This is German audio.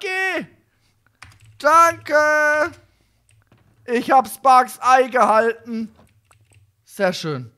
Danke! Danke! Ich hab Sparks Ei gehalten. Sehr schön.